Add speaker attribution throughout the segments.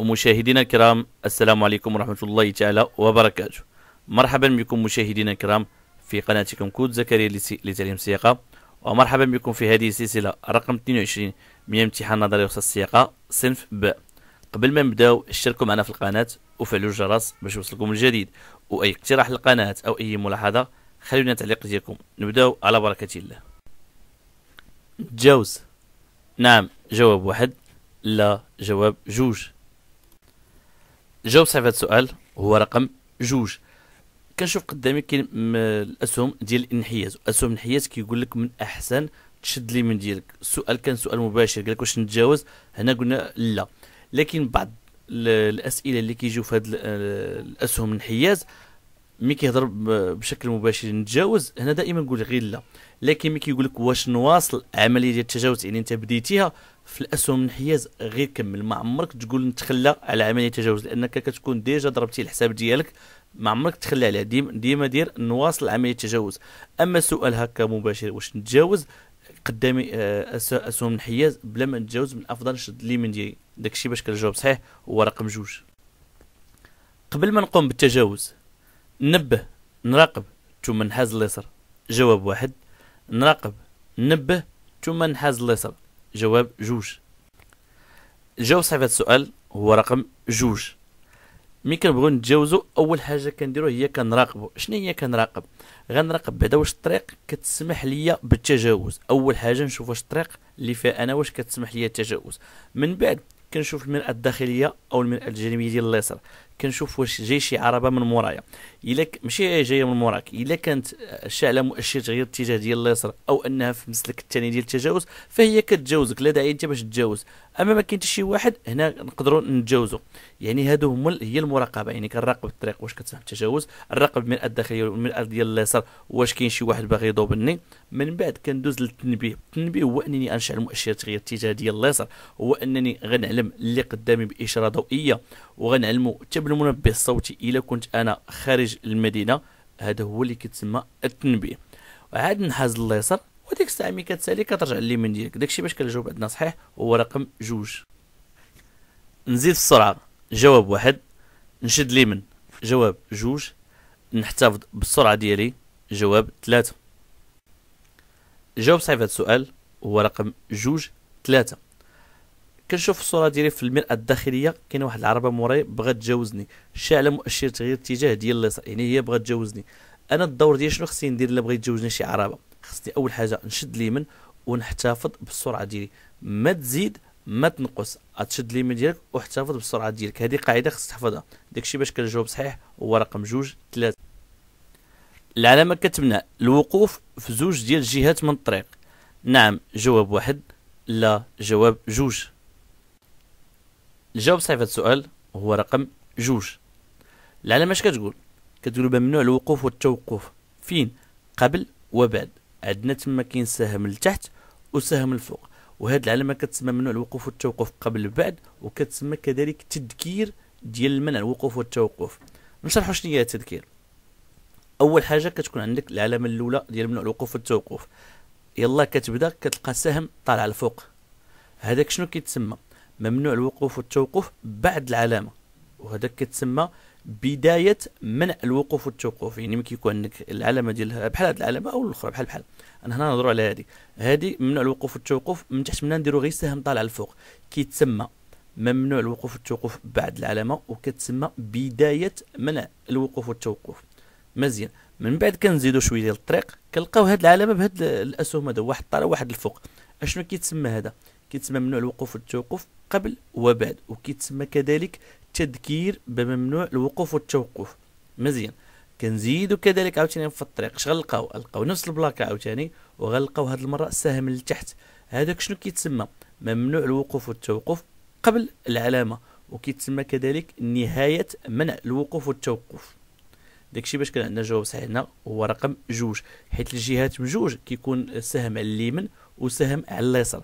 Speaker 1: ومشاهدينا الكرام السلام عليكم ورحمة الله تعالى وبركاته مرحبا بكم مشاهدينا الكرام في قناتكم كود زكريا لتعليم السياقة ومرحبا بكم في هذه السلسلة رقم 22 من امتحان نظري رخصة السياقة صنف ب قبل ما نبداو اشتركوا معنا في القناة وفعلوا الجرس باش يوصلكم الجديد واي اقتراح للقناة او اي ملاحظة خلونا تعليق ديالكم نبداو على بركة الله تجاوز نعم جواب واحد لا جواب جوج جاوب صحيح هذا السؤال هو رقم جوج كنشوف قدامي كاين الاسهم ديال الانحياز اسهم الانحياز كيقول لك من احسن تشد لي من ديالك السؤال كان سؤال مباشر قال لك واش نتجاوز هنا قلنا لا لكن بعض الاسئله اللي كيجيو في هاد الاسهم الانحياز ملي كيهضر بشكل مباشر نتجاوز هنا دائما نقول غير لا لكن ملي كيقول لك واش نواصل العمليه ديال التجاوز يعني انت بديتيها في الاسهم الانحياز غير كمل ما عمرك تقول نتخلى على عمليه التجاوز لانك كتكون ديجا ضربتي الحساب ديالك ما عمرك تخلى عليها ديما ديما دير نواصل عمليه التجاوز اما سؤال هكا مباشر واش نتجاوز قدامي آه، اسهم الانحياز بلا ما نتجاوز من الافضل نشد من ديالي داكشي باش كنجاوب صحيح هو رقم جوج قبل ما نقوم بالتجاوز نبه نراقب ثم نحاز اليسر جواب واحد نراقب نبه ثم نحاز اليسر جواب جوج الجواب صحيح هذا السؤال هو رقم جوج مي كنبغيو نتجاوزو اول حاجه كنديرو هي كنراقبو شنو هي كنراقب غنراقب بعدا واش الطريق كتسمح ليا بالتجاوز اول حاجه نشوف واش الطريق اللي فيها انا واش كتسمح ليا التجاوز من بعد كنشوف المراه الداخليه او المراه الجانبيه ديال اليسار كنشوف واش جاي شي عربه من مورايا الا ماشي جايه من موراك الا كانت شاعله مؤشر تغيير الاتجاه ديال اليسار او انها في المسلك الثاني ديال التجاوز فهي كتجاوزك لا داعي انت باش تتجاوز اما ما كاين شي واحد هنا نقدروا نتجاوزوا يعني هادو هما هي المراقبه يعني كنراقب الطريق واش كتسمح التجاوز نراقب المراه الداخليه والمراه ديال اليسار واش كاين شي واحد باغي يضوبني من بعد كندوز للتنبيه التنبيه هو انني انشعل مؤشر تغيير الاتجاه ديال اليسار هو انني غنعلم اللي قدامي باشاره ضوئيه وغنعلمو حتى بالمنبه الصوتي الا كنت انا خارج المدينه هذا هو اللي كيتسمى التنبيه عاد نحاز لليسر وديك الساعه ملي كتسالي كترجع لليمين ديالك داكشي باش كنجاوب عندنا صحيح هو رقم جوج نزيد السرعه جواب واحد نشد اليمين جواب جوج نحتفظ بالسرعه ديالي جواب ثلاثة جواب صحيح هذا السؤال هو رقم جوج ثلاثة كنشوف الصوره ديالي في المراه الداخليه كاينه واحد العربه موراي بغات تجاوزني شاعله مؤشر تغيير اتجاه ديال اليسار يعني هي بغات تجاوزني انا الدور ديالي شنو خصني ندير الا بغيت تجاوزني شي عربه خصني اول حاجه نشد اليمين ونحتفظ بالسرعه ديالي ما تزيد ما تنقص تشد اليمين ديالك واحتفظ بالسرعه ديالك هذه قاعده خصك تحفظها داكشي باش كنجاوب صحيح هو رقم جوج ثلاثة العلامه كتمنع الوقوف في زوج ديال الجهات من الطريق نعم جواب واحد لا جواب جوج الجواب صحيح هذا السؤال هو رقم جوج العلامة اش كتقول كتقول ممنوع الوقوف والتوقف فين قبل وبعد عندنا تما كاين سهم لتحت وسهم الفوق وهاد العلامه كتسمى ممنوع الوقوف والتوقف قبل بعد وكتسمى كذلك تذكير ديال المنع الوقوف والتوقف نشرحوا شنو هي التذكير اول حاجه كتكون عندك العلامه الاولى ديال ممنوع الوقوف والتوقف يلا كتبدا كتلقى سهم طالع لفوق هذاك شنو كيتسمى ممنوع الوقوف والتوقف بعد العلامه وهذا كتسمى بدايه منع الوقوف والتوقف يعني ما كيكون عندك العلامه ديالها بحال هاد العلامه او الاخرى بحال بحال انا هنا نهضرو على هذه هذه ممنوع الوقوف والتوقف من تحت منها نديرو غير سهم طالع الفوق كيتسمى ممنوع الوقوف والتوقف بعد العلامه وكتسمى بدايه منع الوقوف والتوقف مزيان من بعد كنزيدو شويه ديال الطريق كنلقاو هاد العلامه بهاد الاسهم هذا واحد طالع واحد الفوق اشنو كيتسمى هذا كيتسمى ممنوع الوقوف والتوقف قبل وبعد وكيتسمى كذلك تذكير بممنوع الوقوف والتوقف مزيان كنزيدو كذلك عاوتاني في الطريق اش غنلقاو لقاو نفس البلاك عاوتاني وغنلقاو هاد المره السهم لتحت هذاك شنو كيتسمى ممنوع الوقوف والتوقف قبل العلامه وكيتسمى كذلك نهايه منع الوقوف والتوقف داكشي باش كان عندنا جواب صحيح هنا هو رقم جوج حيت الجهات بجوج كيكون سهم على اليمين وسهم على اليسار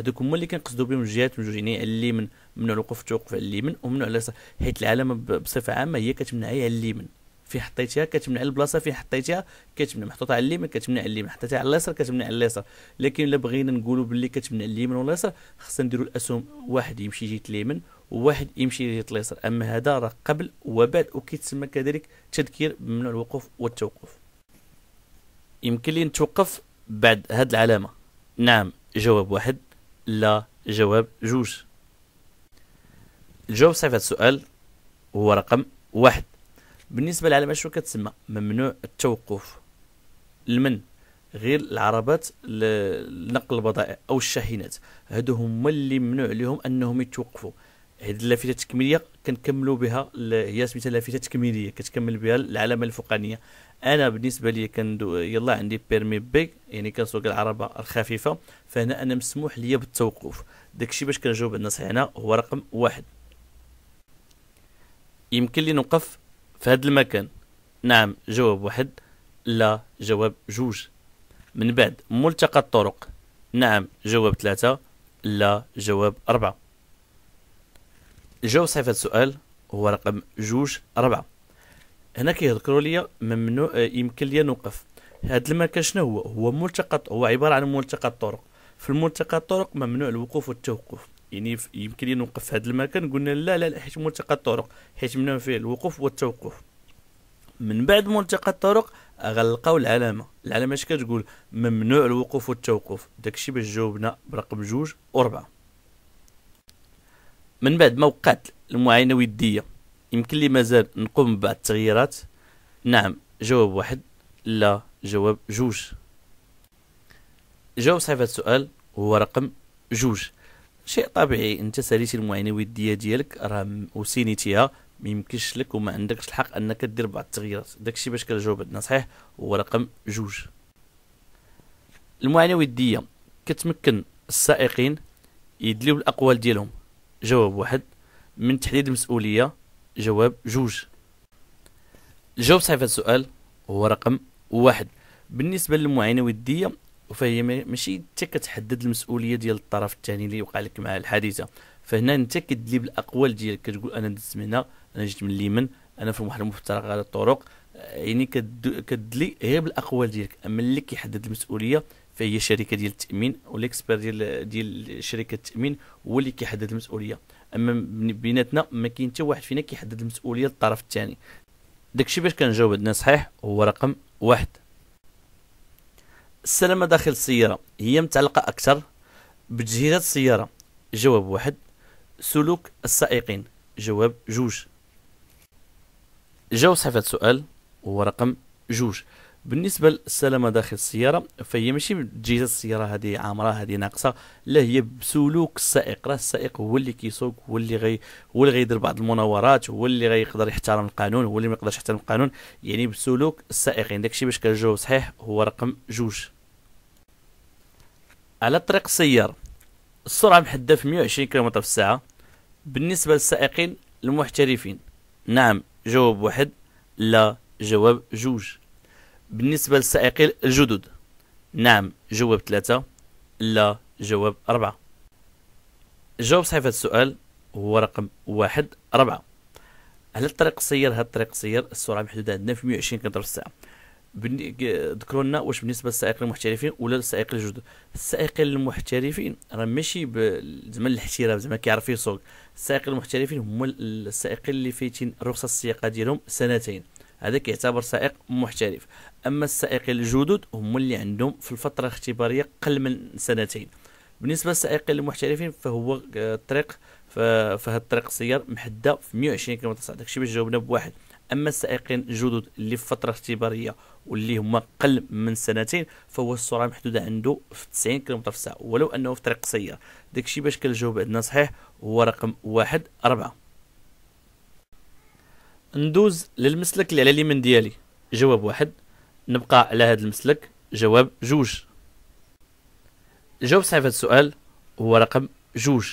Speaker 1: هذوك هما اللي كنقصدوا بهم الجهات من جوج يعني اليمن ممنوع الوقوف التوقف على اليمين وممنوع على حيت العلامه بصفه عامه هي كتمنع على اليمين فين حطيتها كتمنع البلاصه فين حطيتها كتمنع محطوطه على اليمين كتمنع على اليمين حطيتها على اليسار كتمنع على اليسار لكن الا بغينا نقولوا باللي كتمنع اليمين ولا اليسار خصنا نديروا الاسهم واحد يمشي جهه اليمين وواحد يمشي جهه اليسار اما هذا راه قبل وبعد وكيتسمى كذلك تذكير ممنوع الوقوف والتوقف يمكن لي نتوقف بعد هاد العلامه نعم جواب واحد لا جواب جوج الجواب صحيح هذا السؤال هو رقم واحد بالنسبة لعلامة شنو كتسمى ممنوع التوقف لمن غير العربات لنقل البضائع او الشاحنات هادو هما اللي ممنوع لهم انهم يتوقفوا هذه اللافته التكميليه كنكملوا بها هي سميتها لافته تكميليه كتكمل بها العلامه الفوقانيه انا بالنسبه لي كندو يلا عندي بيرمي بي يعني كنسوق العربه الخفيفه فهنا انا مسموح ليا بالتوقف داكشي باش كنجاوب الناس هنا هو رقم واحد يمكن لي نوقف في هذا المكان نعم جواب واحد لا جواب جوج من بعد ملتقى الطرق نعم جواب ثلاثة لا جواب أربعة جاو صحيح هذا السؤال هو رقم جوج ربعة هنا كيذكروا لي ممنوع آه، يمكن لي نوقف هاد المكان شنو هو هو ملتقى هو عباره عن ملتقى الطرق في الملتقى الطرق ممنوع الوقوف والتوقف يعني يمكن لي نوقف في هذا المكان قلنا لا لا, لا حيت ملتقى الطرق حيت ممنوع فيه الوقوف والتوقف من بعد ملتقى الطرق غنلقاو العلامه العلامه اش كتقول ممنوع الوقوف والتوقف داكشي باش جاوبنا برقم جوج وربعه من بعد ما وقعت المعاينه وديه يمكن لي مازال نقوم ببعض التغييرات نعم جواب واحد لا جواب جوج جواب صحيح السؤال هو رقم جوج شيء طبيعي انت ساليتي المعاينه الوديه ديالك راه وسينيتيها ما يمكنش لك وما عندكش الحق انك دير بعض التغييرات داكشي باش كنجاوب عندنا صحيح هو رقم جوج المعاينه الوديه كتمكن السائقين يدليو الاقوال ديالهم جواب واحد من تحديد المسؤولية جواب جوج الجواب صحيح في السؤال هو رقم واحد بالنسبة للمعاينة ودية فهي ماشي انت كتحدد المسؤوليه ديال الطرف الثاني اللي وقع لك معاه الحادثه فهنا انت كدلي بالاقوال ديالك كتقول انا دزت من هنا انا جيت من اليمن انا في واحد المفترق على الطرق يعني كدلي هي بالاقوال ديالك اما اللي كيحدد المسؤوليه فهي شركه ديال التامين والاكسبير ديال ديال شركه التامين هو اللي كيحدد المسؤوليه اما بيناتنا ما كاين حتى واحد فينا كيحدد المسؤوليه للطرف الثاني داكشي باش كنجاوب عندنا صحيح هو رقم واحد السلامه داخل السياره هي متعلقه اكثر بتجهيزات السياره جواب واحد سلوك السائقين جواب جوج جاوب صحيح السؤال هو رقم جوج بالنسبه للسلامه داخل السياره فهي ماشي تجهيزات السياره هذه عامره هذه ناقصه لا هي بسلوك السائق راه السائق هو اللي كيسوق هو اللي غي هو اللي غيدير بعض المناورات هو اللي غيقدر يحترم القانون هو اللي ما يقدرش يحترم القانون يعني بسلوك السائقين يعني داكشي باش كنجاوب صحيح هو رقم جوج على طريق السياره السرعه محدده في 120 كم في الساعه بالنسبه للسائقين المحترفين نعم جواب واحد لا جواب جوج بالنسبة للسائقين الجدد نعم جواب ثلاثة لا جواب أربعة جواب صحيح في السؤال هو رقم واحد أربعة هل الطريق سير هل الطريق سير السرعة محدودة عندنا في 120 كم في الساعة ذكروا لنا واش بالنسبه للسائقين المحترفين ولا للسائقين الجدد السائقين المحترفين راه ماشي زعما الاحتراف زعما كيعرف يسوق السائقين المحترفين هما السائقين اللي فايتين رخصه السياقه ديالهم سنتين هذاك يعتبر سائق محترف اما السائقين الجدد هما اللي عندهم في الفتره الاختباريه قل من سنتين بالنسبه للسائقين المحترفين فهو آه، الطريق فهاد الطريق السيار محدة في 120 كم ساعه داكشي باش جاوبنا بواحد اما السائقين الجدد اللي في فتره اختباريه واللي هما قل من سنتين فهو السرعه محدوده عنده في 90 كم في الساعه ولو انه في طريق سيار داكشي باش كنجاوب عندنا صحيح هو رقم واحد أربعة ندوز للمسلك اللي على اليمين ديالي جواب واحد نبقى على هذا المسلك جواب جوج الجواب صحيح في هذا السؤال هو رقم جوج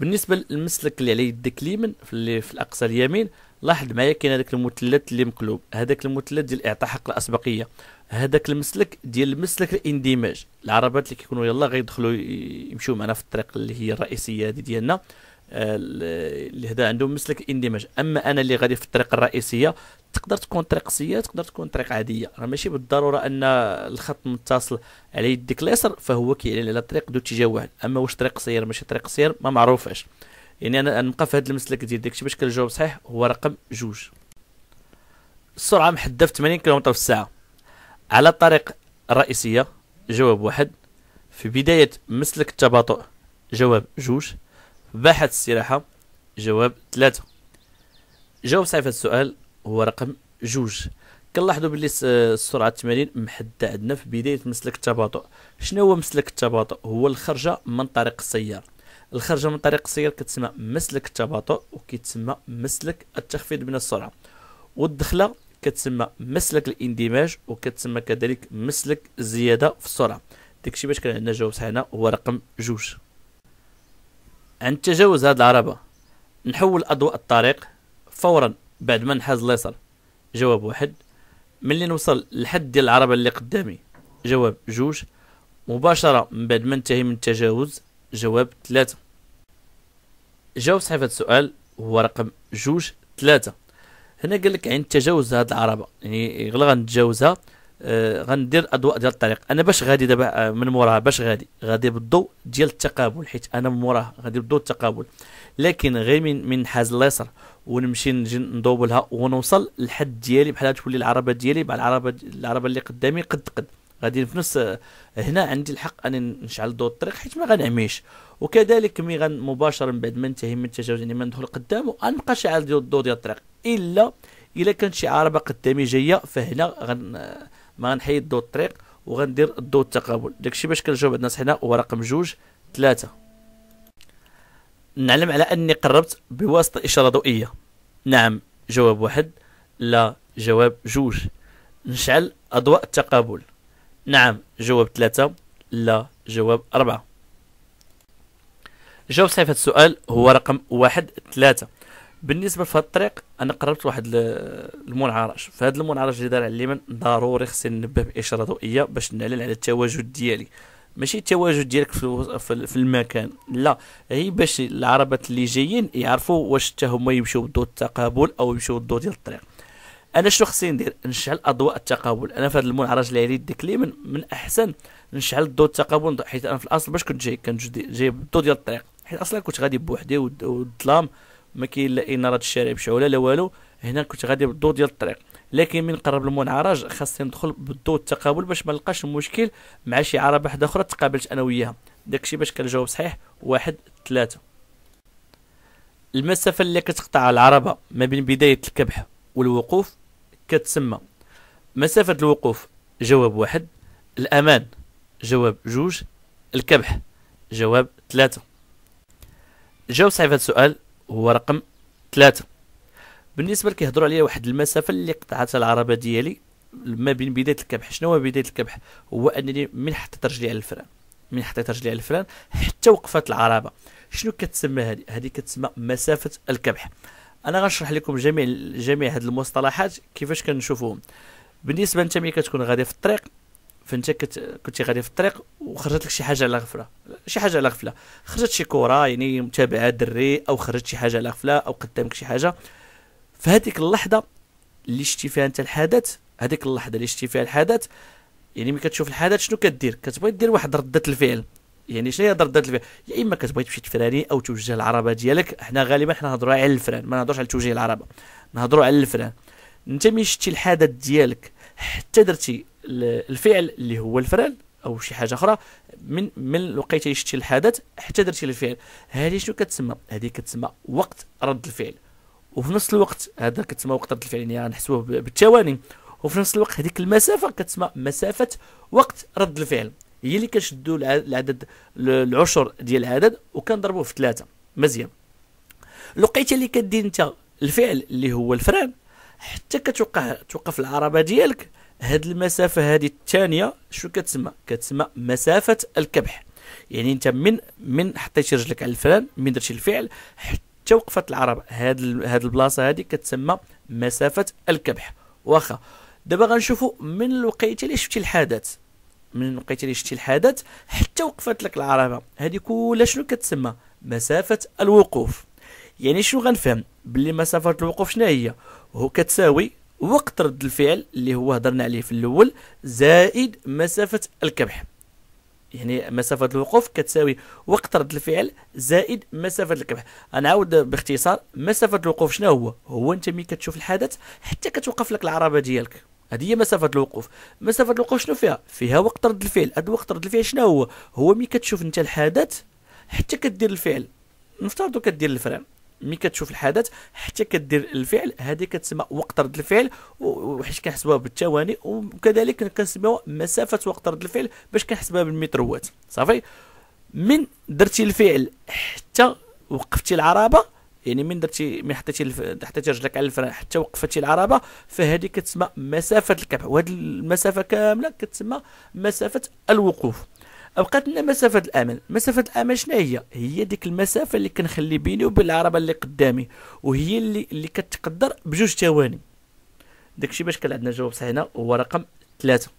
Speaker 1: بالنسبه للمسلك اللي على يدك اليمين في, في الاقصى اليمين لاحظ معايا كاين هذاك المثلث اللي مقلوب هذاك المثلث ديال اعطاء حق الاسبقيه هذاك المسلك ديال المسلك الاندماج العربات اللي كيكونوا يلا غيدخلوا يمشيو معنا في الطريق اللي هي الرئيسيه هذه دي ديالنا هذا عندهم مسلك اندماج اما انا اللي غادي في الطريق الرئيسيه تقدر تكون طريق سيئه تقدر تكون طريق عاديه راه ماشي بالضروره ان الخط متصل على يدك اليسر فهو كيعلن على طريق ذو اتجاه واحد اما واش طريق سير ماشي طريق سير ما معروفاش يعني انا نبقى في هذا المسلك ديال داكشي باش كنجاوب صحيح هو رقم جوج السرعه محدده في 80 كيلومتر في الساعه على الطريق الرئيسيه جواب واحد في بدايه مسلك التباطؤ جواب جوج باحة السراحة جواب ثلاثة جواب صحيح هذا السؤال هو رقم جوج كنلاحظوا باللي السرعة التمارين محددة عندنا في بداية مسلك التباطؤ شنو هو مسلك التباطؤ هو الخرجة من طريق السيار الخرجة من طريق السيار كتسمى مسلك التباطؤ وكيتسمى مسلك التخفيض من السرعة والدخلة كتسمى مسلك الاندماج وكتسمى كذلك مسلك الزيادة في السرعة داكشي باش كان عندنا جواب صحيح هو رقم جوج عند تجاوز هاد العربة نحول أضواء الطريق فورا بعد ما نحاز ليسر جواب واحد ملي نوصل لحد ديال العربة اللي قدامي جواب جوج مباشرة من بعد ما ننتهي من التجاوز جواب ثلاثة جاوب صحيفة السؤال هو رقم جوج ثلاثة هنا قال لك عند تجاوز هاد العربة يعني غير غنتجاوزها آه، غندير اضواء ديال الطريق انا باش غادي دابا آه، من موراها باش غادي غادي بالضوء ديال التقابل حيت انا من موراها غادي بالضوء التقابل لكن غير من من حاز اليسر ونمشي نجي ندوبلها ونوصل للحد ديالي بحال تولي العربه ديالي مع العربه العربه اللي قدامي قد قد غادي في نفس آه، هنا عندي الحق اني نشعل ضوء الطريق حيت ما غنعميش وكذلك مي غن مباشره من بعد ما ننتهي من التجاوز يعني ما ندخل قدامه غنبقى شاعل ضوء ديال الطريق الا الا كانت شي عربه قدامي جايه فهنا غن ما غنحيد ضو الطريق وغندير الضوء التقابل داكشي باش كنجاوب عندنا صحينا هو رقم جوج ثلاثة نعلم على اني قربت بواسطة اشارة ضوئية نعم جواب واحد لا جواب جوج نشعل اضواء التقابل نعم جواب ثلاثة لا جواب أربعة جواب صحيح السؤال هو رقم واحد ثلاثة بالنسبه لفهاد الطريق انا قربت واحد المنعرج فهاد المنعرج اللي دار على اليمن ضروري خصني ننبه باشاره ضوئيه باش نعلن على التواجد ديالي ماشي التواجد ديالك في في المكان لا هي باش العربات اللي جايين يعرفوا واش حتى هما يمشيو بالضوء التقابل او يمشيو بالضوء ديال الطريق انا شنو خصني ندير نشعل اضواء التقابل انا في هذا المنعرج اللي عليه يدك اليمن من احسن نشعل الضوء التقابل حيت انا في الاصل باش كنت جاي كنت جاي بالضوء ديال الطريق حيت اصلا كنت غادي بوحدي والظلام ود... ما كاين لا اناره الشارع بشعوله لا والو هنا كنت غادي بالضوء ديال الطريق لكن من قرب المنعرج خاصني ندخل بالضوء التقابل باش ما نلقاش المشكل مع شي عربه واحده اخرى تقابلت انا وياها داكشي باش كنجاوب صحيح واحد ثلاثة المسافة اللي كتقطع العربة ما بين بداية الكبح والوقوف كتسمى مسافة الوقوف جواب واحد الأمان جواب جوج الكبح جواب ثلاثة جاوب صحيح هذا السؤال هو رقم ثلاثة بالنسبة لكيهضروا عليا واحد المسافة اللي قطعتها العربة ديالي ما بين بداية الكبح شنو هو بداية الكبح هو أنني من حطيت رجلي على الفران من حطيت رجلي على الفران حتى وقفت العربة شنو كتسمى هذه هذه كتسمى مسافة الكبح انا غنشرح لكم جميع جميع هاد المصطلحات كيفاش كنشوفوهم بالنسبه انت ملي كتكون غادي في الطريق فانت كنت كنتي غادي في الطريق وخرجت لك شي حاجه على غفله شي حاجه على غفله خرجت شي كره يعني متابعه دري او خرجت شي حاجه على غفله او قدامك شي حاجه في هذيك اللحظه اللي شتي فيها انت الحدث هذيك اللحظه اللي شتي فيها الحدث يعني ملي كتشوف الحدث شنو كدير كتبغي دير واحد رده الفعل يعني شنو هي رده الفعل يا اما كتبغي تمشي تفراني او توجه العربه ديالك حنا غالبا حنا نهضروا على الفران ما نهضروش على توجيه العربه نهضروا على الفران انت ملي شتي الحدث ديالك حتى درتي الفعل اللي هو الفران او شي حاجه اخرى من من لقيتي شتي الحدث حتى درتي الفعل هذه شنو كتسمى هذه كتسمى وقت رد الفعل وفي نفس الوقت هذا كتسمى وقت رد الفعل يعني نحسبوه بالثواني وفي نفس الوقت هذيك المسافه كتسمى مسافه وقت رد الفعل هي اللي كنشدوا العدد العشر ديال العدد وكنضربوه في ثلاثه مزيان لقيتي اللي كدير انت الفعل اللي هو الفران حتى كتوقع توقف العربه ديالك هاد المسافه هذه الثانيه شو كتسمى كتسمى مسافه الكبح يعني انت من من حطيتي رجلك على الفلان من درتي الفعل حتى وقفت العربه هاد هاد البلاصه هذه كتسمى مسافه الكبح واخا دابا غنشوفوا من الوقيته اللي شفتي الحادث من الوقيته اللي شفتي الحادث حتى وقفت لك العربه هذه كلها شنو كتسمى مسافه الوقوف يعني شنو غنفهم بلي مسافه الوقوف شنو هي هو كتساوي وقت رد الفعل اللي هو هضرنا عليه في الاول زائد مسافه الكبح يعني مسافه الوقوف كتساوي وقت رد الفعل زائد مسافه الكبح غنعاود باختصار مسافه الوقوف شنو هو هو انت ملي كتشوف الحدث حتى كتوقف لك العربه ديالك هذه هي مسافه الوقوف مسافه الوقوف شنو فيها فيها وقت رد الفعل هذا وقت رد الفعل شنو هو هو ملي كتشوف انت الحدث حتى كدير الفعل نفترضوا كدير الفران ملي كتشوف الحدث حتى كدير الفعل هذه كتسمى وقت رد الفعل وحيت كنحسبوها بالثواني وكذلك كنسميوها مسافه وقت رد الفعل باش كنحسبها بالمتروات صافي من درتي الفعل حتى وقفتي العربه يعني من درتي من حطيتي حطيتي رجلك على الفرن حتى وقفتي العربه فهذه كتسمى مسافه الكبح وهذه المسافه كامله كتسمى مسافه الوقوف بقات لنا مسافه الامل مسافه الامل شنو هي هي ديك المسافه اللي كنخلي بيني وبين العربه اللي قدامي وهي اللي اللي كتقدر بجوج ثواني داكشي باش كان عندنا جواب صحيح هنا هو رقم ثلاثة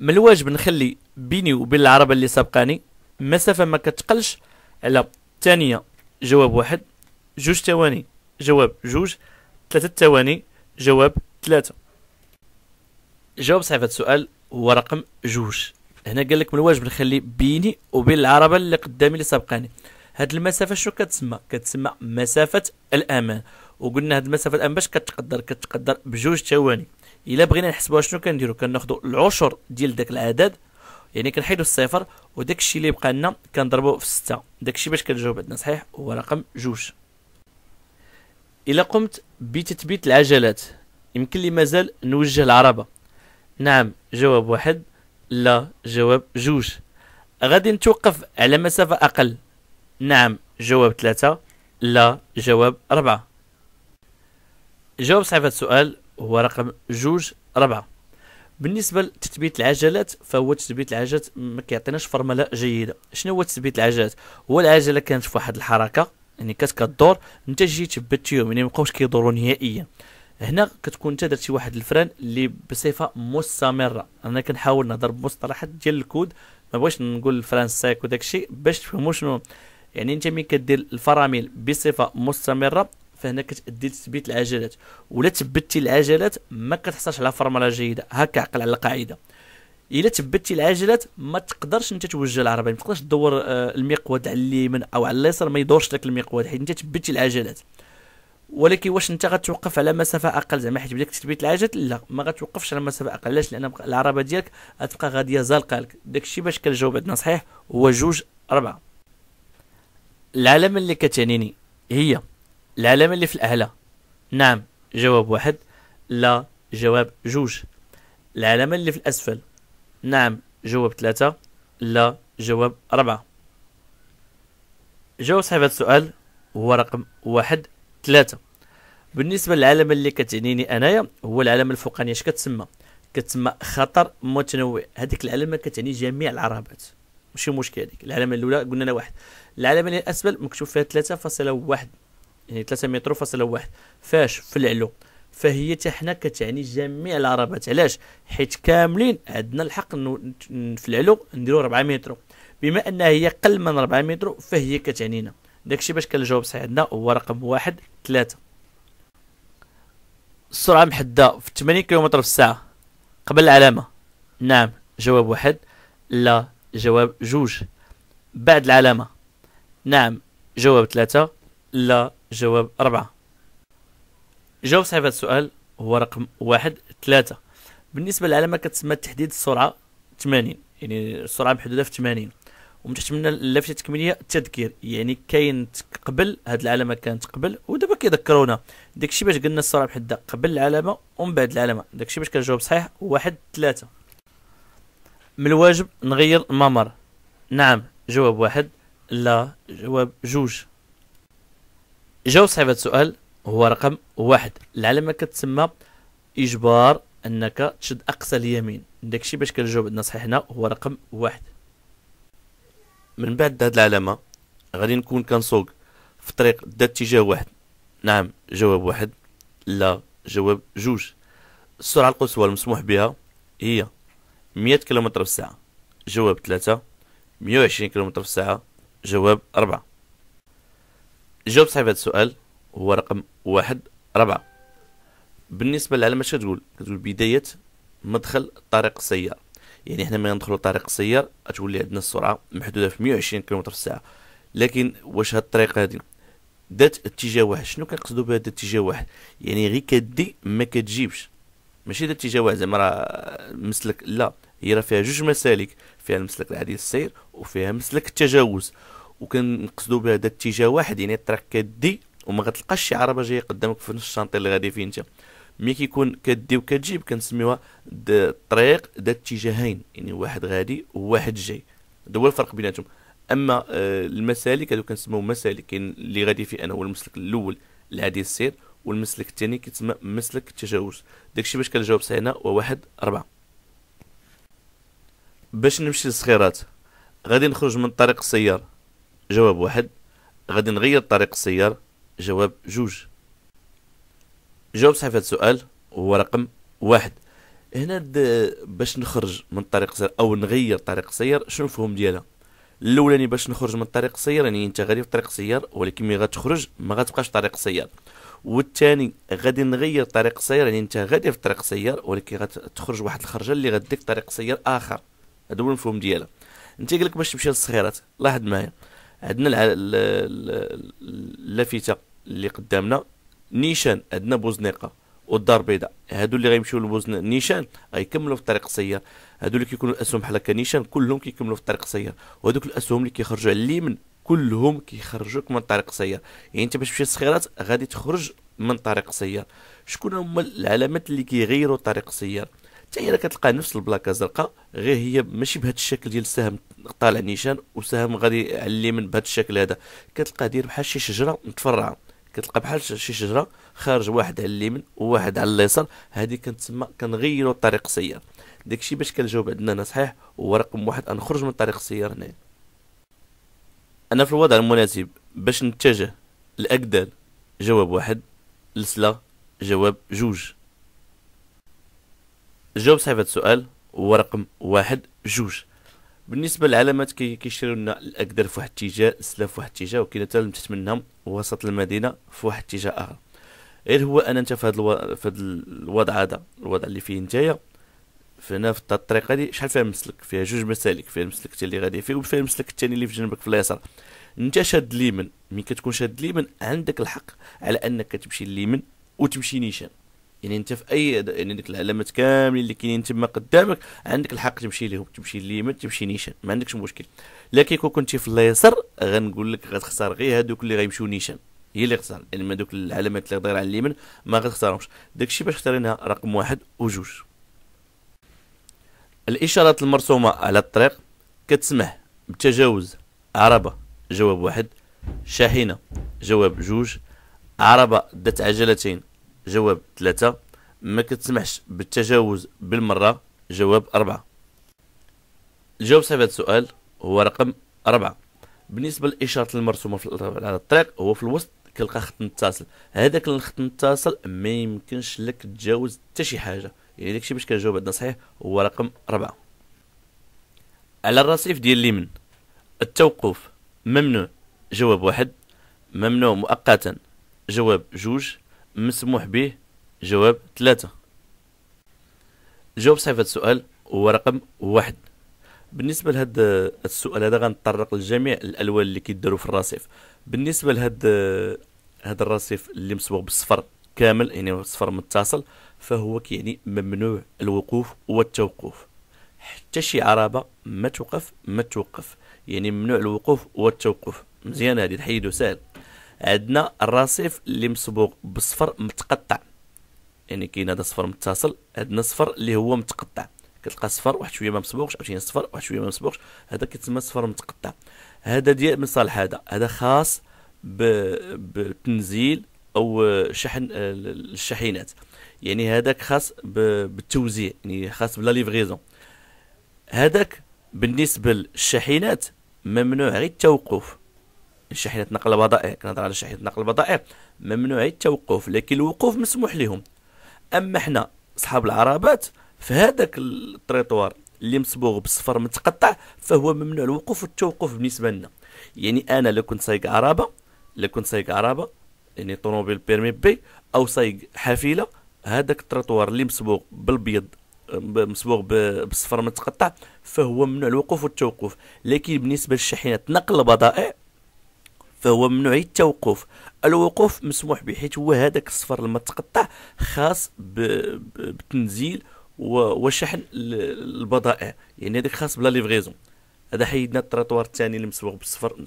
Speaker 1: من الواجب نخلي بيني وبين العربه اللي سبقاني مسافه ما كتقلش على ثانيه جواب واحد جوج ثواني جواب جوج ثلاثة ثواني جواب ثلاثة جواب صحيح هذا السؤال ورقم جوج هنا قال لك من الواجب نخلي بيني وبين العربه اللي قدامي اللي سبقاني هاد المسافه شنو كتسمى كتسمى مسافه الامان وقلنا هاد المسافه الامان باش كتقدر كتقدر بجوج ثواني الا بغينا نحسبوها شنو كنديرو كناخذوا العشر ديال داك العدد يعني كنحيدوا الصفر وداك الشيء اللي بقى لنا كنضربوا في 6 داك الشيء باش كنجاوب عندنا صحيح هو رقم جوج الا قمت بتثبيت العجلات يمكن لي مازال نوجه العربه نعم جواب واحد لا جواب جوج غادي نتوقف على مسافة أقل نعم جواب ثلاثة لا جواب ربعة جواب صحيح السؤال هو رقم جوج ربعة بالنسبة لتثبيت العجلات فهو تثبيت العجلات ما كيعطيناش فرملة جيدة شنو هو تثبيت العجلات هو العجلة كانت في واحد الحركة يعني كانت كدور انت جيت تبتيهم يعني مابقاوش كيدورو كيدوروا نهائيا هنا كتكون انت درتي واحد الفران اللي بصفه مستمره انا كنحاول نهضر بمصطلحات ديال الكود ما بغيتش نقول فرانسيك وداك الشيء باش تفهموا شنو يعني انت ملي كدير الفرامل بصفه مستمره فهنا كتأدي لتثبيت العجلات ولا ثبتي العجلات ما كتحصلش على فرمله جيده هكا عقل على القاعده الا ثبتي العجلات ما تقدرش انت توجه العربيه ما تقدرش تدور آه، المقود على اليمين او على اليسار ما يدورش لك المقود حيت انت ثبتي العجلات ولكن واش انت غتوقف على مسافه اقل زعما حيت بداك تثبيت العجل لا ما غتوقفش على مسافه اقل علاش لان العربه ديالك غتبقى غاديه زالقه لك داكشي باش كنجاوب عندنا صحيح هو جوج أربعة العلامه اللي كتعنيني هي العلامه اللي في الاعلى نعم جواب واحد لا جواب جوج العلامه اللي في الاسفل نعم جواب ثلاثة لا جواب أربعة جواب صحيح السؤال هو رقم واحد ثلاثة بالنسبة للعلامة اللي كتعنيني أنايا هو العلامة الفوقانية اش كتسمى كتسمى خطر متنوع هذيك العلامة كتعني جميع العربات ماشي مشكل هذيك العلامة الأولى قلنا لها واحد العلامة اللي الأسفل مكتوب فيها ثلاثة فاصلة واحد يعني ثلاثة متر فاصلة واحد فاش في العلو فهي حتى حنا كتعني جميع العربات علاش حيت كاملين عندنا الحق في العلو نديرو 4 متر بما انها هي قل من 4 متر فهي كتعنينا داكشي باش كان الجواب صحيح عندنا هو رقم واحد ثلاثة السرعة محددة في 80 كيلومتر في الساعة قبل العلامة نعم جواب واحد لا جواب جوج بعد العلامة نعم جواب ثلاثة لا جواب أربعة جواب صحيح هذا السؤال هو رقم واحد ثلاثة بالنسبة للعلامة كتسمى تحديد السرعة 80 يعني السرعة محدودة في 80 ومن تحت منها اللافته التكميليه التذكير يعني كاين قبل هاد العلامه كانت قبل ودابا كيذكرونا داكشي باش قلنا السرعه بحال قبل العلامه ومن بعد العلامه داكشي باش كنجاوب صحيح واحد ثلاثة من الواجب نغير الممر نعم جواب واحد لا جواب جوج جواب صحيح هذا السؤال هو رقم واحد العلامه كتسمى اجبار انك تشد اقصى اليمين داكشي باش كنجاوب عندنا صحيح هنا هو رقم واحد من بعد هاد العلامه غادي نكون كنسوق في طريق دا اتجاه واحد نعم جواب واحد لا جواب جوج السرعه القصوى المسموح بها هي 100 كيلومتر في الساعه جواب ثلاثة 120 كيلومتر في الساعه جواب أربعة جواب صحيح هذا السؤال هو رقم واحد ربعة بالنسبة للعلامة شتقول كتقول كتقول بداية مدخل طريق السيارة يعني حنا ملي ندخلوا طريق قصير تولي عندنا السرعه محدوده في 120 كيلومتر في الساعه لكن واش هاد الطريق هادي دات اتجاه واحد شنو كنقصدو بهاد الاتجاه واحد يعني غير كدي ما كتجيبش ماشي دا اتجاه واحد زعما راه مسلك لا هي راه فيها جوج مسالك فيها المسلك العادي السير وفيها مسلك التجاوز وكنقصدو بهذا اتجاه واحد يعني الطريق كدي وما غتلقاش شي عربه جايه قدامك في نفس الشانطي اللي غادي فيه انت مي كيكون كدي وكتجيب كنسميوها الطريق ذات اتجاهين يعني واحد غادي وواحد جاي هذا هو الفرق بيناتهم اما آه، المسالك هذو كنسموه مسالك يعني اللي غادي فيه انا هو المسلك الاول العادي السير والمسلك الثاني كيتسمى مسلك التجاوز داكشي باش كنجاوب صحيح هنا هو واحد أربعة باش نمشي للصخيرات غادي نخرج من طريق السيار جواب واحد غادي نغير طريق السيار جواب جوج جاوب صحيح في هذا السؤال هو رقم واحد هنا باش نخرج من الطريق السير او نغير طريق السير شنو المفهوم ديالها الاولاني باش نخرج من الطريق السير يعني انت غادي في طريق السير ولكن ملي غتخرج ما غتبقاش طريق السير والثاني غادي نغير طريق السير يعني انت غادي في طريق السير ولكن غتخرج واحد الخرجه اللي غديك طريق سير اخر هذا هو المفهوم ديالها انت قالك باش تمشي للصخيرات لاحظ معايا عندنا اللافته اللي قدامنا نيشان عندنا بوزنيقه والدار البيضاء هادو اللي غيمشيو لبوزن نيشان غيكملوا في الطريق السيار هادو اللي كيكونوا الاسهم بحال هكا نيشان كلهم كيكملوا في الطريق السيار وهذوك الاسهم اللي كيخرجوا على اليمين كلهم كيخرجوك من الطريق السيار يعني انت باش تمشي للصخيرات غادي تخرج من طريق السيار شكون هما العلامات اللي كيغيروا الطريق السيار حتى هي كتلقى نفس البلاكه الزرقاء غير هي ماشي بهذا الشكل ديال السهم طالع نيشان وسهم غادي على اليمين بهذا الشكل هذا كتلقى داير بحال شي شجره متفرعه كتلقى بحال شي شجره خارج واحد على اليمين وواحد على اليسار هذه كتسمى كنغيروا طريق السيار داكشي باش كنجاوب عندنا انا صحيح هو رقم واحد نخرج من طريق السيار هنا انا في الوضع المناسب باش نتجه الاكدال جواب واحد لسلا جواب جوج الجواب صحيح هذا السؤال هو رقم واحد جوج بالنسبه للعلامات كيشيروا لنا الاكدال في واحد الاتجاه السلا في واحد الاتجاه وكاين حتى منهم وسط المدينه في واحد اتجاه اخر غير هو ان انت في هذا الو... في الوضع هذا الوضع اللي فيه نتايا فهنا في الطريقه دي شحال فيها مسلك فيها جوج مسالك فيها المسلك تالي اللي غادي فيه وفيها المسلك الثاني اللي في جنبك في اليسار انت شاد ليمن مين كتكون شاد ليمن عندك الحق على انك تمشي لليمين وتمشي نيشان يعني انت في اي يعني ديك العلامات كاملين اللي كاينين تما قدامك عندك الحق تمشي ليهم تمشي لليمين تمشي نيشان ما عندكش مشكل لكن كون كنتي في اليسار غنقول لك غتختار غير هذوك اللي غيمشيو نيشان هي اللي اختار يعني ما دوك العلامات اللي دايره على اليمين ما غتختارهمش داكشي باش اختارينها رقم واحد وجوج الاشارات المرسومه على الطريق كتسمح بتجاوز عربه جواب واحد شاحنه جواب جوج عربه ذات عجلتين جواب ثلاثة ما كتسمحش بالتجاوز بالمرة جواب أربعة الجواب صحيح هذا السؤال هو رقم أربعة بالنسبة للإشارة المرسومة في على الطريق هو في الوسط كلقى خط متصل هذاك الخط متصل ما يمكنش لك تجاوز حتى شي حاجة يعني داكشي باش كنجاوب عندنا صحيح هو رقم أربعة على الرصيف ديال اليمن التوقف ممنوع جواب واحد ممنوع مؤقتا جواب جوج مسموح به جواب ثلاثة جواب صحيح هذا السؤال هو رقم واحد بالنسبه لهذا السؤال هذا غنطرق لجميع الالوان اللي كيداروا في الرصيف بالنسبه لهاد هذا الرصيف اللي مصبوغ بالصفر كامل يعني صفر متصل فهو كيعني ممنوع الوقوف والتوقف حتى شي عربه ما توقف ما توقف يعني ممنوع الوقوف والتوقف مزيان هذه تحيدو سهل عندنا الرصيف اللي مسبوق بصفر متقطع يعني كاين هذا صفر متصل عندنا صفر اللي هو متقطع كتلقى صفر واحد شويه ما مصبوغش عاوتاني صفر واحد شويه ما مصبوغش هذا كيتسمى صفر متقطع هذا ديال من صالح هذا هذا خاص بالتنزيل او شحن الشاحنات يعني هذاك خاص بالتوزيع يعني خاص بلا ليفغيزون هذاك بالنسبه للشاحنات ممنوع غير التوقف شاحنة نقل بضائع كنهضر على شاحنة نقل بضائع ممنوع التوقف لكن الوقوف مسموح لهم اما حنا اصحاب العربات في هذاك التريطوار اللي مصبوغ بالصفر متقطع فهو ممنوع الوقوف والتوقف بالنسبه لنا يعني انا لو كنت سايق عربه لو كنت سايق عربه يعني طوموبيل بيرمي بي او سايق حافله هذاك التريطوار اللي مصبوغ بالبيض مصبوغ بالصفر متقطع فهو ممنوع الوقوف والتوقف لكن بالنسبه للشاحنات نقل البضائع فهو من التوقف الوقوف مسموح به حيت هو هذاك الصفر تقطع خاص بالتنزيل وشحن البضائع يعني هذاك خاص بلا ليفغيزون هذا حيدنا التراطوار الثاني اللي مسبوق بالصفر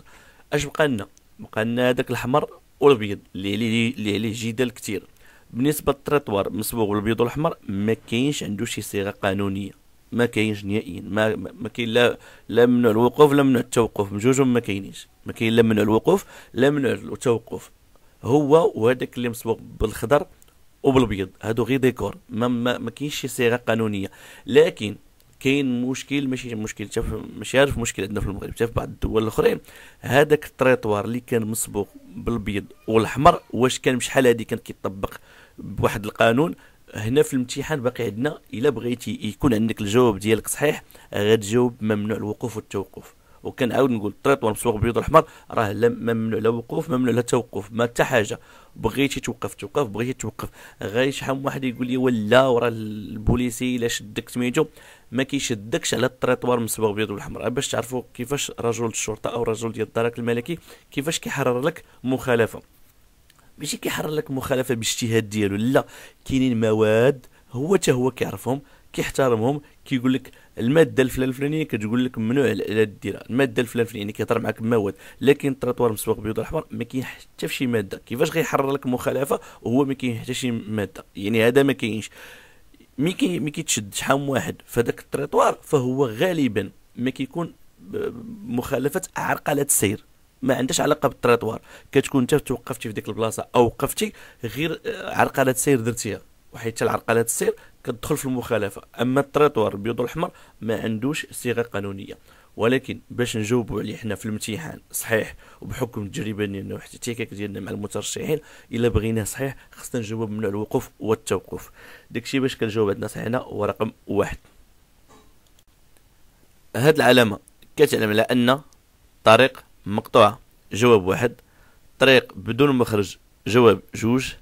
Speaker 1: اش بقى لنا بقى لنا هذاك الاحمر والابيض اللي عليه اللي عليه جدال كثير بالنسبه للتراطوار مسبوق بالبيض والاحمر ما كاينش عنده شي صيغه قانونيه ما كاينش نهائيا ما ما كاين لا لا ممنوع الوقوف لا ممنوع التوقف بجوجهم ما كاينينش ما كاين لا ممنوع الوقوف لا ممنوع التوقف هو وهذاك اللي مصبوغ بالخضر وبالبيض هادو غير ديكور ما ما, ما كاينش شي صيغه قانونيه لكن كاين مشكل ماشي مشكل حتى ماشي عارف مشكل عندنا في المغرب حتى في بعض الدول الاخرين هذاك التريطوار اللي كان مصبوغ بالبيض والاحمر واش كان بشحال هذه كان كيطبق بواحد القانون هنا في الامتحان باقي عندنا الا بغيتي يكون عندك الجواب ديالك صحيح غتجاوب ممنوع الوقوف والتوقف وكنعاود نقول الطريط والمسوق بالبيض الاحمر راه لا ممنوع لا وقوف ممنوع لا توقف ما حتى حاجه بغيتي توقف توقف بغيتي توقف غير شحال واحد يقول لي ولا وراه البوليسي الا شدك سميتو ما كيشدكش على الطريطوار مسبوق بالبيض والاحمر باش تعرفوا كيفاش رجل الشرطه او رجل ديال الدرك الملكي كيفاش كيحرر لك مخالفه ماشي كيحرر لك مخالفه باجتهاد ديالو لا كاينين مواد هو حتى هو كيعرفهم كيحترمهم كيقول لك الماده الفلان الفلانيه كتقول لك ممنوع على ديرها الماده الفلان الفلانيه يعني كيهضر معك مواد لكن التراطوار مسبوق بيض الاحمر ما كاين حتى شي ماده كيفاش غيحرر لك مخالفه وهو ما كاين حتى شي ماده يعني هذا ما كاينش مي كي مي كيتشد شحال واحد فداك التريطوار فهو غالبا ما كيكون مخالفه عرقله السير ما عندهاش علاقه بالتريطوار كتكون انت توقفتي في ديك البلاصه او وقفتي غير عرقله سير درتيها وحيت العرقلات السير كتدخل في المخالفه اما التريطوار البيض والاحمر ما عندوش صيغه قانونيه ولكن باش نجاوبوا عليه حنا في الامتحان صحيح وبحكم التجربه ديالنا والاحتكاك ديالنا مع المترشحين الا بغيناه صحيح خصنا نجاوبوا بممنوع الوقوف والتوقف داكشي باش كنجاوب عندنا صحيح هنا هو رقم واحد هاد العلامه كتعلم على ان طريق مقطوعة جواب واحد طريق بدون مخرج جواب جوج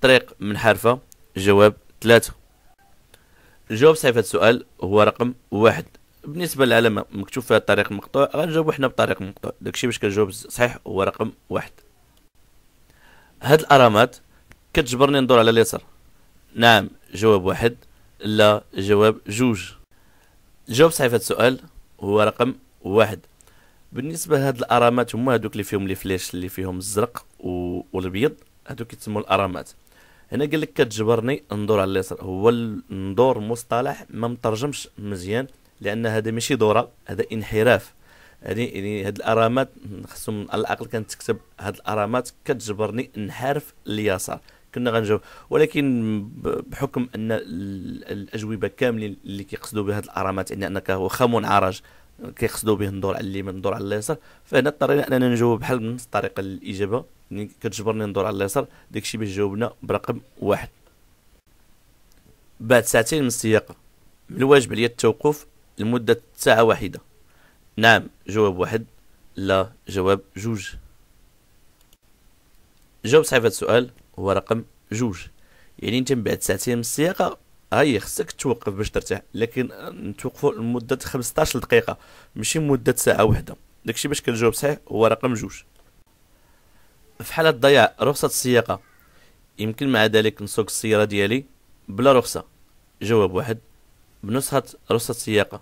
Speaker 1: طريق منحرفة جواب ثلاثة جواب صحيفة السؤال هو رقم واحد بالنسبة للعلامة مكتوب فيها الطريق مقطوع غنجاوبو حنا بطريق مقطوع داكشي باش كنجاوب صحيح هو رقم واحد هاد الأرامات كتجبرني ندور على اليسار نعم جواب واحد لا جواب جوج جواب صحيفة السؤال هو رقم واحد بالنسبه لهاد الارامات هما هادوك اللي فيهم لي فليش اللي فيهم الزرق والابيض هادوك يتسموا الارامات هنا قال لك كتجبرني ندور على اليسار هو الندور مصطلح ما مترجمش مزيان لان هذا ماشي دوره هذا انحراف يعني يعني هاد الارامات خصهم على الاقل كانت تكتب هاد الارامات كتجبرني نحارف اليسار كنا غنجاوب ولكن بحكم ان الاجوبه كاملين اللي كيقصدوا بهاد الارامات يعني انك واخا منعرج كيقصدوا به ندور على اليمين ندور على اليسار فهنا اضطرينا اننا نجاوب بحال من الطريقه الاجابه يعني كتجبرني ندور على اليسار داكشي باش جاوبنا برقم واحد بعد ساعتين من السياقه من الواجب عليا التوقف لمده ساعه واحده نعم جواب واحد لا جواب جوج جاوب صحيح السؤال هو رقم جوج يعني انت من بعد ساعتين من السياقه هاي خصك توقف باش ترتاح لكن نتوقفوا لمده 15 دقيقه ماشي مده ساعه واحده داكشي باش كنجاوب صحيح هو رقم جوج في حاله ضياع رخصه السياقه يمكن مع ذلك نسوق السياره ديالي بلا رخصه جواب واحد بنسخه رخصه السياقه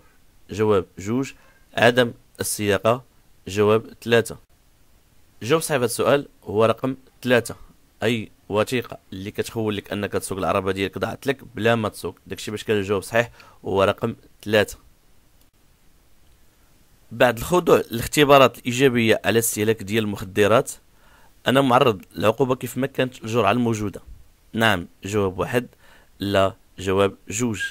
Speaker 1: جواب جوج عدم السياقه جواب ثلاثة جواب صحيح السؤال هو رقم ثلاثة اي وثيقه اللي كتخول لك انك تسوق العربه ديالك ضاعت لك بلا ما تسوق داكشي باش كان الجواب صحيح هو رقم ثلاثة بعد الخضوع للاختبارات الايجابيه على استهلاك ديال المخدرات انا معرض للعقوبه كيف ما كانت الجرعه الموجوده نعم جواب واحد لا جواب جوج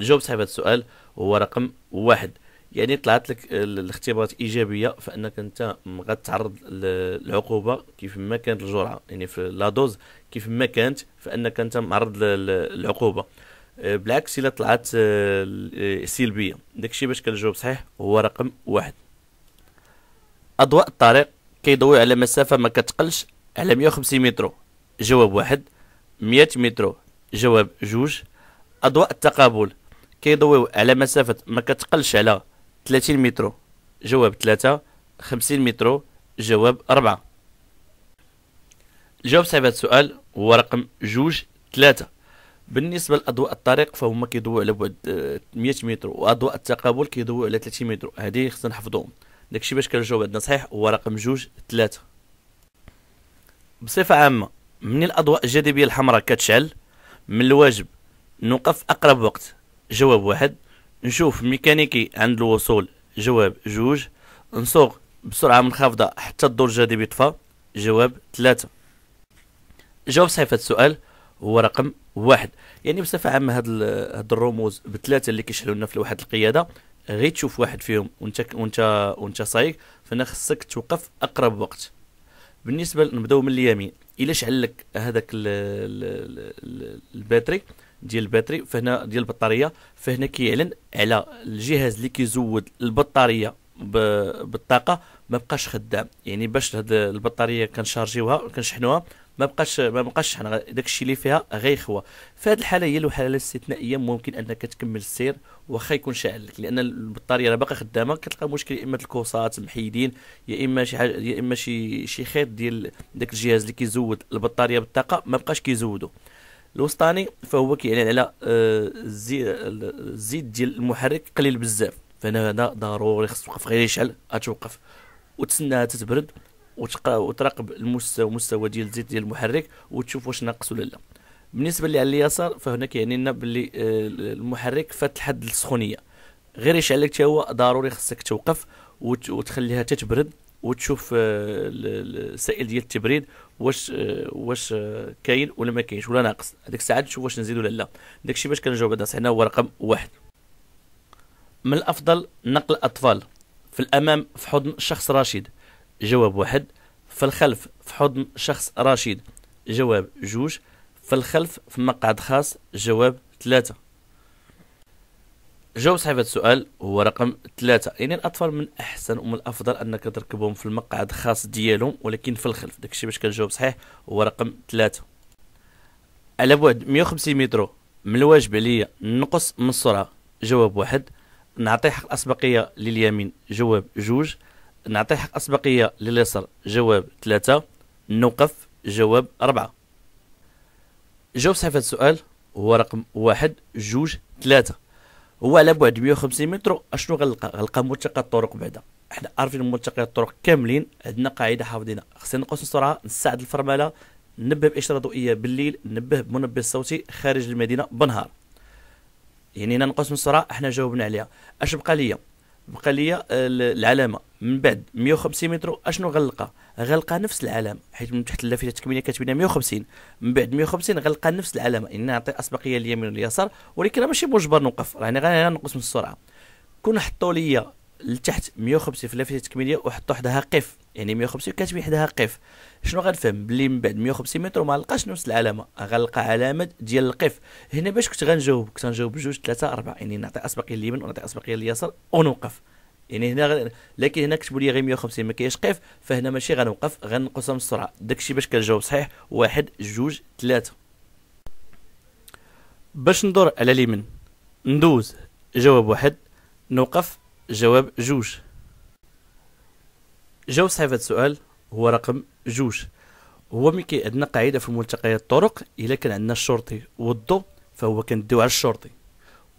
Speaker 1: الجواب صحيح هذا السؤال هو رقم واحد يعني طلعت لك الاختبارات ايجابيه فانك انت غتعرض للعقوبه كيف ما كانت الجرعه يعني في لا دوز كيف ما كانت فانك انت معرض للعقوبه آه، بالعكس الا طلعت آه، آه، سلبيه داكشي باش كنجاوب صحيح هو رقم واحد اضواء الطريق كيضوي على مسافه ما كتقلش على 150 متر جواب واحد 100 متر جواب جوج اضواء التقابل كيضويو على مسافه ما كتقلش على 30 متر جواب 3 50 متر جواب 4 الجواب صحيح هذا السؤال هو رقم جوج 3 بالنسبه لاضواء الطريق فهما كيضووا على بعد 100 آه، متر واضواء التقابل كيضووا على 30 متر هذه خصنا نحفظوهم داكشي باش كان الجواب عندنا صحيح هو رقم جوج 3 بصفه عامه من الاضواء الجاذبيه الحمراء كتشعل من الواجب نوقف اقرب وقت جواب واحد نشوف ميكانيكي عند الوصول جواب جوج نسوق بسرعة منخفضة حتى الدور الجاذبي بيطفى جواب ثلاثة جواب صحيح السؤال هو رقم واحد يعني بصفة عامة هاد, هاد الرموز بثلاثة اللي كيشحلوا لنا في لوحة القيادة غير تشوف واحد فيهم وانت وانت وانت صايق فانا خصك توقف اقرب وقت بالنسبه نبداو من اليمين الا شعل لك هذاك الباتري ديال الباتري فهنا ديال البطاريه فهنا كيعلن على الجهاز اللي كيزود البطاريه بالطاقه ما بقاش خدام يعني باش هاد البطاريه كنشارجيوها كنشحنوها ما بقاش ما بقاش شحن داك الشيء اللي فيها غيخوى في هذه الحاله هي الحاله الاستثنائيه ممكن انك تكمل السير واخا يكون شاعل لك لان البطاريه راه باقا خدامه كتلقى مشكل يا اما الكوسات محيدين يا اما شي حاجه يا اما شي شي خيط ديال داك الجهاز اللي كيزود البطاريه بالطاقه ما بقاش كيزودو الوسطاني فهو كيعلن على آه، الزيت ديال المحرك قليل بزاف فهنا هذا ضروري خصك توقف غير يشعل غتوقف وتسناها تتبرد وتراقب المستوى مستوى ديال الزيت ديال المحرك وتشوف واش ناقص ولا لا بالنسبه اللي على اليسار فهنا كيعني لنا باللي آه، المحرك فات الحد السخونيه غير يشعل لك هو ضروري خصك توقف وتخليها تتبرد وتشوف آه، السائل ديال التبريد واش آه، واش آه، كاين ولا ما كاينش ولا ناقص هذيك الساعه تشوف واش نزيد ولا لا داكشي باش كنجاوب هذا صحنا هو رقم واحد من الافضل نقل الاطفال في الامام في حضن شخص رشيد جواب واحد في الخلف في حضن شخص رشيد جواب جوج في الخلف في مقعد خاص جواب ثلاثه جاوب صاحب هذا السؤال هو رقم ثلاثة يعني الأطفال من الأحسن ومن الأفضل أنك تركبهم في المقعد خاص ديالهم ولكن في الخلف داكشي باش كتجاوب صحيح هو رقم ثلاثة على بعد 150 متر من الواجب عليا نقص من السرعة جواب واحد نعطي حق الأسبقية لليمين جواب جوج نعطي حق أسبقية لليسر جواب ثلاثة نوقف جواب أربعة جاوب صحيح هذا السؤال هو رقم واحد جوج ثلاثة هو على بعد 150 متر اشنو غنلقى غنلقى ملتقى الطرق بعدا حنا عارفين ملتقى الطرق كاملين عندنا قاعده حافظينها خصنا نقص السرعه نساعد الفرمله نبه باشاره ضوئيه بالليل نبه بمنبه صوتي خارج المدينه بنهار يعني نقص من السرعه احنا جاوبنا عليها اش بقى ليا بقى لي آه، العلامه من بعد 150 متر اشنو غلقى؟ غلقى نفس العلامه حيت من تحت اللافته التكوينيه كتبنا 150 من بعد 150 غلقى نفس العلامه ان نعطي اسبقيه اليمين واليسار ولكن ماشي مجبر نوقف راني غنقص من السرعه كون حطوا لي لتحت 150 في لافته التكميليه وحطوا حداها قف يعني 150 كاتبين حداها قف شنو غنفهم بلي من بعد 150 متر ما لقاش نفس العلامه غنلقى علامه ديال القف هنا باش كنت غنجاوب كنت غنجاوب بجوج ثلاثه اربعه يعني نعطي اسبقيه اليمين ونعطي اسبقيه لليسار ونوقف يعني هنا غل... لكن هنا كتبوا لي غير 150 ما كاينش قف فهنا ماشي غنوقف غنقصها من السرعه داكشي باش كنجاوب صحيح واحد جوج ثلاثه باش ندور على اليمين ندوز جواب واحد نوقف جواب جوج جاوب صحيح هذا السؤال هو رقم جوج هو ملي كاين عندنا قاعده في ملتقيات الطرق الا كان عندنا الشرطي والضو فهو كنديو على الشرطي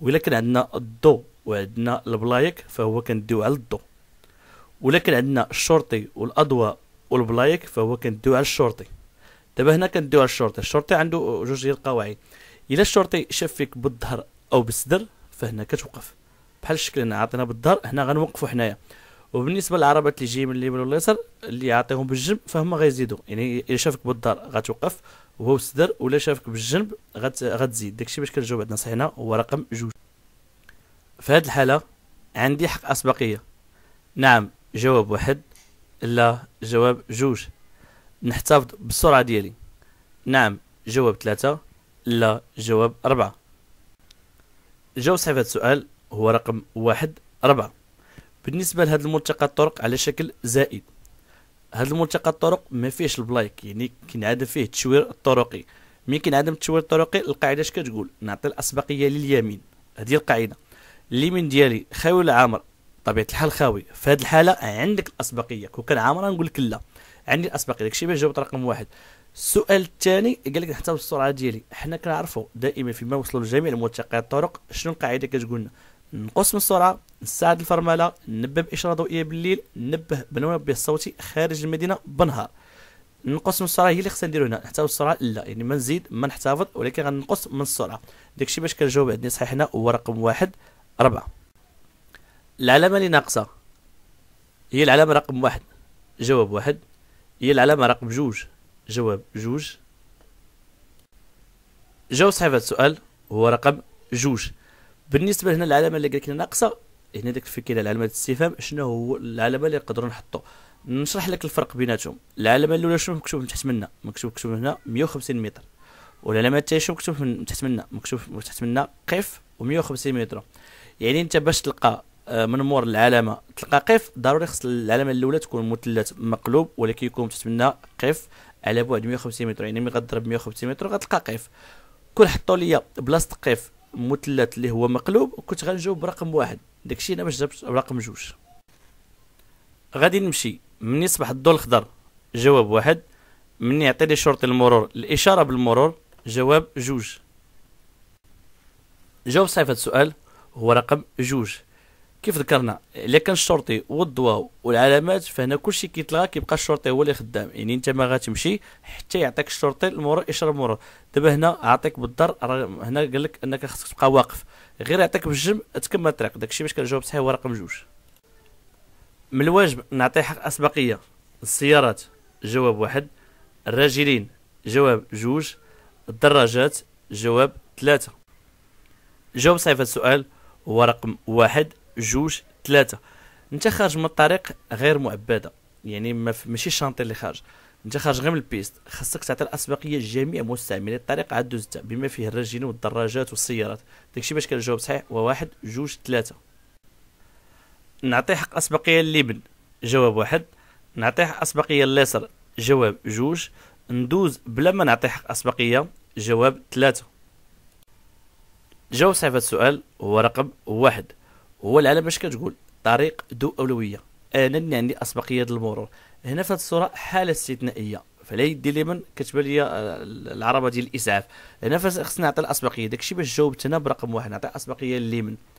Speaker 1: والا كان عندنا الضو وعندنا البلايك فهو كنديو على الضو إلا كان عندنا الشرطي والاضواء والبلايك فهو كنديو على الشرطي دابا هنا كنديو على الشرطي الشرطي عنده جوج ديال القواعد الا الشرطي شاف فيك بالظهر او بالصدر فهنا كتوقف بحال الشكل اللي عطينا بالظهر هنا غنوقفوا حنايا وبالنسبه للعربات اللي جايين من اليمين واليسار اللي يعطيهم بالجنب فهم غيزيدوا يعني الا شافك بالظهر غتوقف وهو صدر ولا شافك بالجنب غت غتزيد داكشي باش كنجاوب عندنا صحيح هنا هو رقم جوج في هذه الحاله عندي حق اسبقيه نعم جواب واحد لا جواب جوج نحتفظ بالسرعه ديالي نعم جواب ثلاثة لا جواب أربعة جاوب صحيح هذا السؤال هو رقم واحد ربعة بالنسبة لهذا الملتقى الطرق على شكل زائد هذا الملتقى الطرق ما فيهش البلايك يعني عدم فيه التشوير الطرقي مين ملي عدم التشوير الطرقي القاعدة اش كتقول نعطي الأسبقية لليمين هذه القاعدة اليمين ديالي خاوي ولا عامر طبيعة الحال خاوي في هذه الحالة عندك الأسبقية كون كان عامر نقول لك لا عندي الأسبقية داكشي باش جاوبت رقم واحد السؤال الثاني قال لك نحتفظ بالسرعه ديالي حنا كنعرفوا دائما فيما وصلوا لجميع الملتقيات الطرق شنو القاعده كتقول لنا نقص من السرعه نساعد الفرمله ننبه باشاره ضوئيه بالليل ننبه بالمنبه الصوتي خارج المدينه بنهار نقص من السرعه هي اللي خصنا نديرو هنا نحتاول السرعه لا يعني ما نزيد ما نحتفظ ولكن غنقص من السرعه داكشي باش كنجاوب عندنا صحيح هنا هو رقم واحد ربعة العلامه اللي ناقصه هي العلامه رقم واحد جواب واحد هي العلامه رقم جوج جواب جوج جواب صحيح هذا السؤال هو رقم جوج بالنسبه هنا العلامه اللي قال لك ناقصه هنا ديك الفكره علامه الاستفهام شنو هو العلامه اللي نقدروا نحطوا نشرح لك الفرق بيناتهم العلامه الاولى شنو مكتوب من تحت منا مكتوب مكتوب هنا 150 متر والعلامه الثانيه شنو مكتوب من تحت منا مكتوب من تحت منا قف و150 متر يعني انت باش تلقى آه، من مور العلامه تلقى قف ضروري خص العلامه الاولى تكون مثلث مقلوب ولكن يكون تحت منا قف على بعد 150 متر يعني ملي غضرب 150 متر غتلقى قف كون حطوا لي بلاصه قف مثلث اللي هو مقلوب وكنت غنجاوب برقم واحد داكشي انا باش جبت رقم جوج غادي نمشي من يصبح الضوء الخضر جواب واحد مني يعطيني شرطي المرور الاشاره بالمرور جواب جوج جواب صحيح السؤال هو رقم جوج كيف ذكرنا الا كان الشرطي والضوا والعلامات فهنا كلشي كيتلغى كيبقى الشرطي هو اللي خدام يعني انت ما غاتمشي حتى يعطيك الشرطي المرور يشرب المرور دابا هنا عطيك بالضر هنا قال لك انك خصك تبقى واقف غير يعطيك بالجم تكمل الطريق داكشي باش كنجاوب صحيح هو رقم جوج من الواجب نعطي حق اسبقيه السيارات جواب واحد الراجلين جواب جوج الدراجات جواب ثلاثة جواب صحيح السؤال هو رقم واحد جوج ثلاثه انت خارج من الطريق غير معبده يعني ماشي الشانطي اللي خارج انت خارج غير من البيست خاصك تعطي الاسبقيه لجميع مستعملي الطريق عاد دوزتها بما فيه الراجلين والدراجات والسيارات داكشي باش كان الجواب صحيح وواحد جوج ثلاثه نعطي حق اسبقيه لليمن جواب واحد نعطي حق اسبقيه لليسر جواب جوج ندوز بلا ما نعطي حق اسبقيه جواب ثلاثه جواب صحيح السؤال هو رقم واحد هو العالم باش كتقول طريق ذو اولويه انا اللي عندي اسبقيه المرور هنا في هذه الصوره حاله استثنائيه فلا يدي من كتبان لي آه، العربه ديال الاسعاف هنا خصني نعطي الاسبقيه داكشي باش جاوبت انا برقم واحد نعطي اسبقيه لليمن